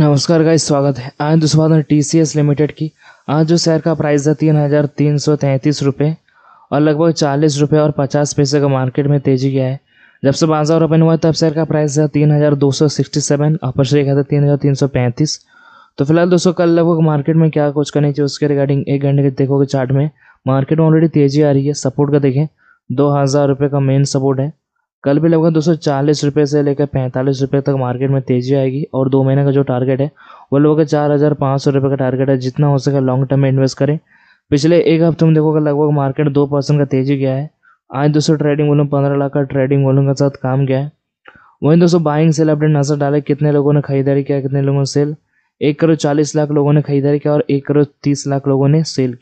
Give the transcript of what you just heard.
नमस्कार का स्वागत है आज दोस्तों बात है एस लिमिटेड की आज जो शेयर का प्राइस है तीन हज़ार तीन सौ तैंतीस रुपये और लगभग चालीस रुपये और पचास पैसे का मार्केट में तेजी गया है जब से बाजार ओपन हुआ तब शेयर का प्राइस है तीन हज़ार दो सौ सिक्सटी सेवन अपर शेयर देखा था तीन हज़ार तीन सौ पैंतीस तो फिलहाल दोस्तों कल लगभग मार्केट में क्या कुछ करनी चाहिए उसके रिगार्डिंग एक घंटे के देखोगे चार्ट में मार्केट में ऑलरेडी तेजी आ रही है सपोर्ट का देखें दो हज़ार रुपये का मेन सपोर्ट है कल भी लगभग दो चालीस रुपये से लेकर पैंतालीस रुपये तक मार्केट में तेजी आएगी और दो महीने का जो टारगेट है वो लोगों का चार हज़ार पाँच सौ रुपये का टारगेट है जितना हो सके लॉन्ग टर्म में इन्वेस्ट करें पिछले एक हफ्ते में देखोगे लगभग मार्केट दो परसेंट का तेजी गया है आज दोस्तों ट्रेडिंग वॉल्यूम पंद्रह लाख का ट्रेडिंग वॉल्यूम के साथ काम गया है वहीं दोस्तों बाइंग सेल अपडेट नजर डाले कितने लोगों ने खरीदारी किया कितने लोगों ने सेल एक करोड़ चालीस लाख लोगों ने खरीदारी किया और एक करोड़ तीस लाख लोगों ने सेल किया